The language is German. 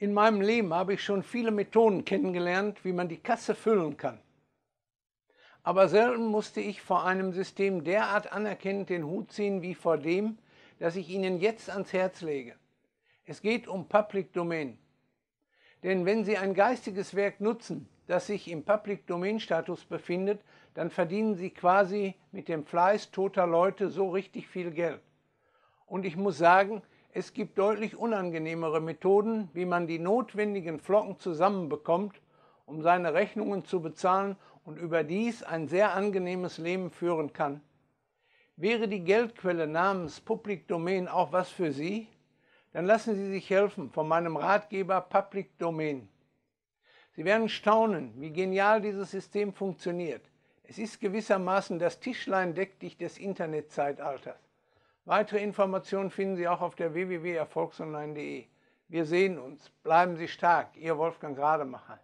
In meinem Leben habe ich schon viele Methoden kennengelernt, wie man die Kasse füllen kann. Aber selten musste ich vor einem System derart anerkennend den Hut ziehen wie vor dem, das ich Ihnen jetzt ans Herz lege. Es geht um Public Domain. Denn wenn Sie ein geistiges Werk nutzen, das sich im Public Domain Status befindet, dann verdienen Sie quasi mit dem Fleiß toter Leute so richtig viel Geld. Und ich muss sagen, es gibt deutlich unangenehmere Methoden, wie man die notwendigen Flocken zusammenbekommt, um seine Rechnungen zu bezahlen und überdies ein sehr angenehmes Leben führen kann. Wäre die Geldquelle namens Public Domain auch was für Sie? Dann lassen Sie sich helfen von meinem Ratgeber Public Domain. Sie werden staunen, wie genial dieses System funktioniert. Es ist gewissermaßen das Tischlein deck dich des Internetzeitalters. Weitere Informationen finden Sie auch auf der www.erfolgsonline.de. Wir sehen uns. Bleiben Sie stark. Ihr Wolfgang Rademacher.